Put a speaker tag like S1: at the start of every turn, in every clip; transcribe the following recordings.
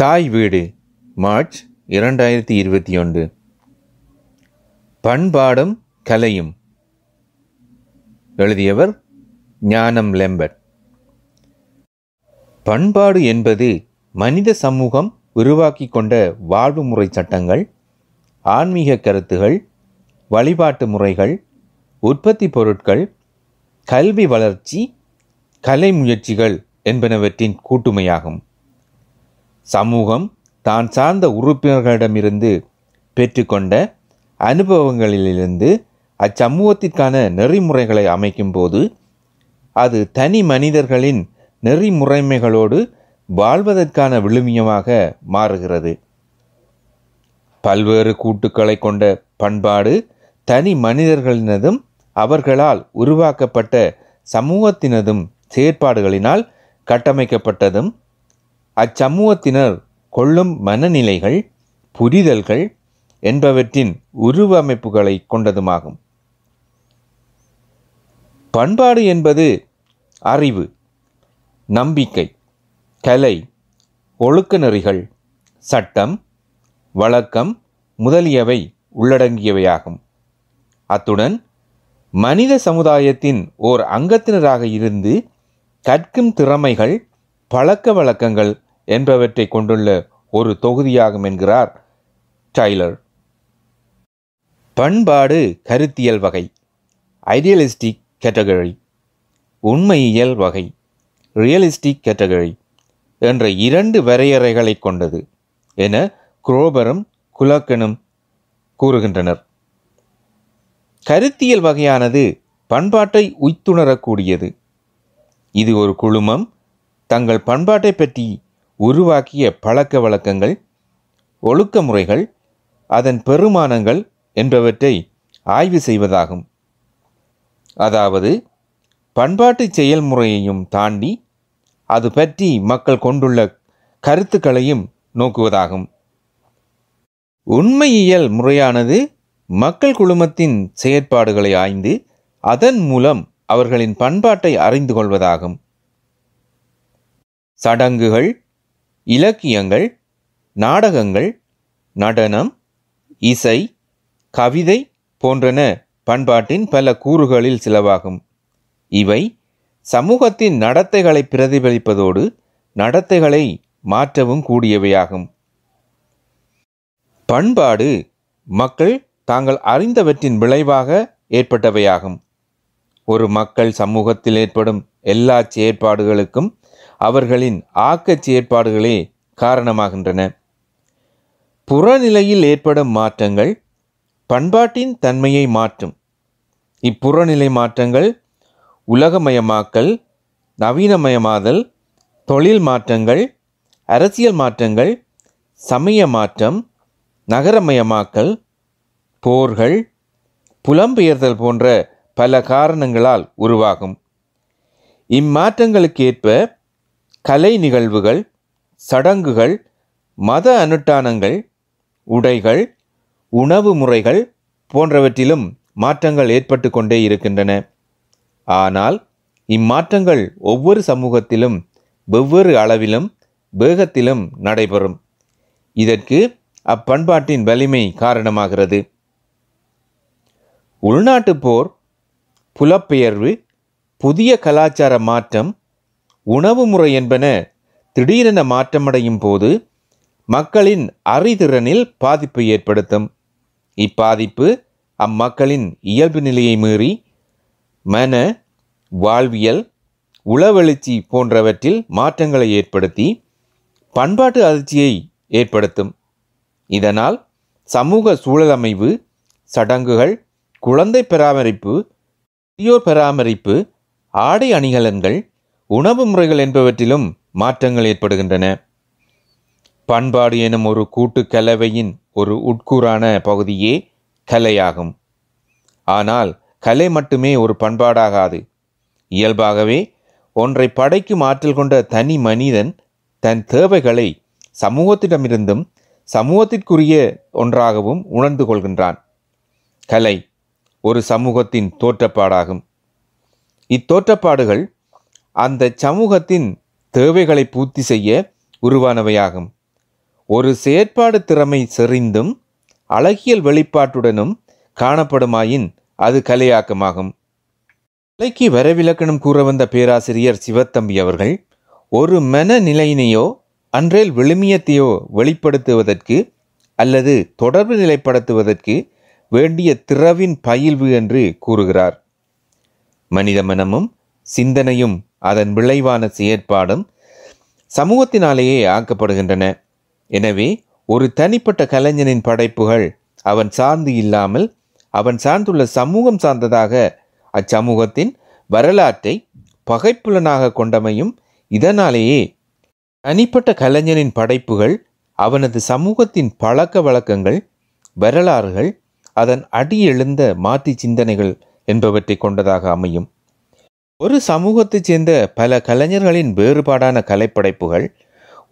S1: தாய் வீடு மார்ச் இரண்டாயிரத்தி இருபத்தி ஒன்று பண்பாடும் கலையும் எழுதியவர் ஞானம் லெம்பட் பண்பாடு என்பது மனித சமூகம் உருவாக்கி கொண்ட வாழ்வு முறை சட்டங்கள் ஆன்மீக கருத்துகள் வழிபாட்டு முறைகள் உற்பத்தி பொருட்கள் கல்வி வளர்ச்சி கலை முயற்சிகள் என்பனவற்றின் கூட்டுமையாகும் சமூகம் தான் சார்ந்த உறுப்பினர்களிடமிருந்து பெற்றுக்கொண்ட அனுபவங்களிலிருந்து அச்சமூகத்திற்கான நெறிமுறைகளை அமைக்கும்போது அது தனி மனிதர்களின் நெறிமுறைமைகளோடு வாழ்வதற்கான விழுமியமாக மாறுகிறது பல்வேறு கூட்டுக்களை கொண்ட பண்பாடு தனி மனிதர்களினதும் அவர்களால் உருவாக்கப்பட்ட சமூகத்தினதும் செயற்பாடுகளினால் கட்டமைக்கப்பட்டதும் அச்சமூகத்தினர் கொள்ளும் மனநிலைகள் புரிதல்கள் என்பவற்றின் உருவமைப்புகளை கொண்டதுமாகும் பண்பாடு என்பது அறிவு நம்பிக்கை கலை ஒழுக்க நெறிகள் சட்டம் வழக்கம் முதலியவை உள்ளடங்கியவையாகும் அத்துடன் மனித சமுதாயத்தின் ஓர் அங்கத்தினராக இருந்து கற்கும் திறமைகள் பழக்க வழக்கங்கள் என்பவற்றை கொண்டுள்ள ஒரு தொகுதியாகும் என்கிறார் டைலர் பண்பாடு கருத்தியல் வகை ஐடியலிஸ்டிக் கேட்டகரி உண்மையியல் வகை ரியலிஸ்டிக் கேட்டகரி என்ற இரண்டு வரையறைகளை கொண்டது என குரோபரும் குலக்கனும் கூறுகின்றனர் கருத்தியல் வகையானது பண்பாட்டை உய்த்துணரக்கூடியது இது ஒரு குழுமம் தங்கள் பண்பாட்டை பற்றி உருவாக்கிய பழக்க வழக்கங்கள் ஒழுக்க முறைகள் அதன் பெருமானங்கள் என்பவற்றை ஆய்வு செய்வதாகும் அதாவது பண்பாட்டு செயல்முறையையும் தாண்டி அது பற்றி மக்கள் கொண்டுள்ள கருத்துக்களையும் நோக்குவதாகும் உண்மையியல் முறையானது மக்கள் குழுமத்தின் செயற்பாடுகளை ஆய்ந்து அதன் மூலம் அவர்களின் பண்பாட்டை அறிந்து கொள்வதாகும் சடங்குகள் இலக்கியங்கள் நாடகங்கள் நடனம் இசை கவிதை போன்றன பண்பாட்டின் பல கூறுகளில் சிலவாகும் இவை சமூகத்தின் நடத்தைகளை பிரதிபலிப்பதோடு நடத்தைகளை மாற்றவும் கூடியவையாகும் பண்பாடு மக்கள் தாங்கள் அறிந்தவற்றின் விளைவாக ஏற்பட்டவையாகும் ஒரு மக்கள் சமூகத்தில் ஏற்படும் எல்லா செயற்பாடுகளுக்கும் அவர்களின் ஆக்கச் செயற்பாடுகளே காரணமாகின்றன புறநிலையில் ஏற்படும் மாற்றங்கள் பண்பாட்டின் தன்மையை மாற்றும் இப்புறநிலை மாற்றங்கள் உலகமயமாக்கல் நவீனமயமாதல் தொழில் மாற்றங்கள் அரசியல் மாற்றங்கள் சமய மாற்றம் நகரமயமாக்கல் போர்கள் புலம்பெயர்தல் போன்ற பல காரணங்களால் உருவாகும் இம்மாற்றங்களுக்கு ஏற்ப கலை நிகழ்வுகள் சடங்குகள் மத அனுட்டானங்கள் உடைகள் உணவு முறைகள் போன்றவற்றிலும் மாற்றங்கள் ஏற்பட்டு கொண்டே இருக்கின்றன ஆனால் இம்மாற்றங்கள் ஒவ்வொரு சமூகத்திலும் வெவ்வேறு அளவிலும் வேகத்திலும் நடைபெறும் இதற்கு அப்பண்பாட்டின் வலிமை காரணமாகிறது உள்நாட்டுப் போர் புலப்பெயர்வு புதிய கலாச்சார மாற்றம் உணவு முறை என்பன திடீரென மாற்றமடையும் போது மக்களின் அறிதிறனில் பாதிப்பு ஏற்படுத்தும் இப்பாதிப்பு அம்மக்களின் இயல்பு நிலையை மீறி மன வாழ்வியல் உளவெழுச்சி போன்றவற்றில் மாற்றங்களை ஏற்படுத்தி பண்பாட்டு அதிர்ச்சியை ஏற்படுத்தும் இதனால் சமூக சூழலமைவு சடங்குகள் குழந்தை பராமரிப்பு பெரியோர் பராமரிப்பு ஆடை அணிகலன்கள் உணவு முறைகள் என்பவற்றிலும் மாற்றங்கள் ஏற்படுகின்றன பண்பாடு எனும் ஒரு கூட்டு கலவையின் ஒரு உட்கூறான பகுதியே கலையாகும் ஆனால் கலை மட்டுமே ஒரு பண்பாடாகாது இயல்பாகவே ஒன்றை படைக்கும் ஆற்றல் கொண்ட தனி மனிதன் தன் தேவைகளை சமூகத்திடமிருந்தும் சமூகத்திற்குரிய ஒன்றாகவும் உணர்ந்து கொள்கின்றான் கலை ஒரு சமூகத்தின் தோற்றப்பாடாகும் இத்தோற்றப்பாடுகள் அந்த சமூகத்தின் தேவைகளை பூர்த்தி செய்ய உருவானவையாகும் ஒரு செயற்பாடு திறமை செறிந்தும் அழகியல் வெளிப்பாட்டுடனும் காணப்படுமாயின் அது கலையாக்கமாகும் கலைக்கு வரவிலக்கணம் கூற வந்த பேராசிரியர் சிவத்தம்பி அவர்கள் ஒரு மனநிலையினையோ அன்றேல் விழுமியத்தையோ வெளிப்படுத்துவதற்கு அல்லது தொடர்பு நிலைப்படுத்துவதற்கு வேண்டிய திறவின் பயில்வு என்று கூறுகிறார் மனித மனமும் சிந்தனையும் அதன் விளைவான செயற்பாடும் சமூகத்தினாலேயே ஆக்கப்படுகின்றன எனவே ஒரு தனிப்பட்ட கலைஞனின் படைப்புகள் அவன் சார்ந்து இல்லாமல் அவன் சார்ந்துள்ள சமூகம் சார்ந்ததாக அச்சமூகத்தின் வரலாற்றை பகைப்புலனாக கொண்டமையும் இதனாலேயே தனிப்பட்ட கலைஞனின் படைப்புகள் அவனது சமூகத்தின் பழக்க வழக்கங்கள் வரலாறுகள் அதன் அடியெழுந்த மாற்றி சிந்தனைகள் என்பவற்றை கொண்டதாக அமையும் ஒரு சமூகத்தைச் சேர்ந்த பல கலைஞர்களின் வேறுபாடான கலைப்படைப்புகள்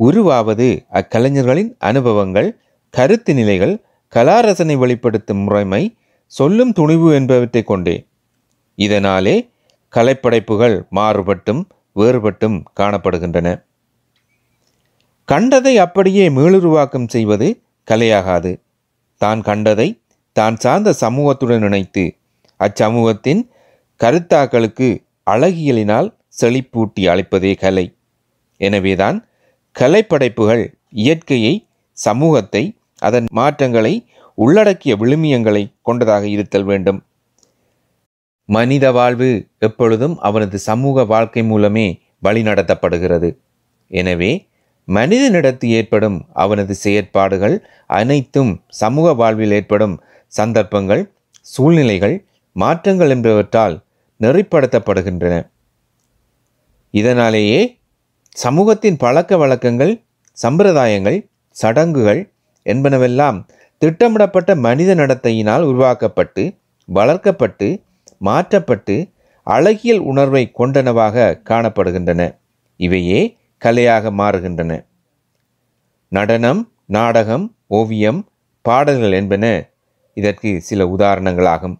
S1: உருவாவது அக்கலைஞர்களின் அனுபவங்கள் கருத்து நிலைகள் கலாரசனை வெளிப்படுத்தும் முறைமை சொல்லும் துணிவு என்பவற்றை கொண்டே இதனாலே கலைப்படைப்புகள் மாறுபட்டும் வேறுபட்டும் காணப்படுகின்றன கண்டதை அப்படியே மீளுருவாக்கம் செய்வது கலையாகாது தான் கண்டதை தான் சார்ந்த சமூகத்துடன் இணைத்து அச்சமூகத்தின் கருத்தாக்களுக்கு அழகியலினால் செழிப்பூட்டி அழைப்பதே கலை எனவேதான் கலைப்படைப்புகள் இயற்கையை சமூகத்தை அதன் மாற்றங்களை உள்ளடக்கிய விழுமியங்களை கொண்டதாக இருத்தல் வேண்டும் மனித வாழ்வு எப்பொழுதும் அவனது சமூக வாழ்க்கை மூலமே வழிநடத்தப்படுகிறது எனவே மனிதனிடத்து ஏற்படும் அவனது செயற்பாடுகள் அனைத்தும் சமூக வாழ்வில் ஏற்படும் சந்தர்ப்பங்கள் சூழ்நிலைகள் மாற்றங்கள் என்பவற்றால் நெறிப்படுத்தப்படுகின்றன இதனாலேயே சமூகத்தின் பழக்க வழக்கங்கள் சம்பிரதாயங்கள் சடங்குகள் என்பனவெல்லாம் திட்டமிடப்பட்ட மனித நடத்தையினால் உருவாக்கப்பட்டு வளர்க்கப்பட்டு மாற்றப்பட்டு அழகியல் உணர்வை கொண்டனவாக காணப்படுகின்றன இவையே கலையாக மாறுகின்றன நடனம் நாடகம் ஓவியம் பாடல்கள் என்பன இதற்கு சில உதாரணங்களாகும்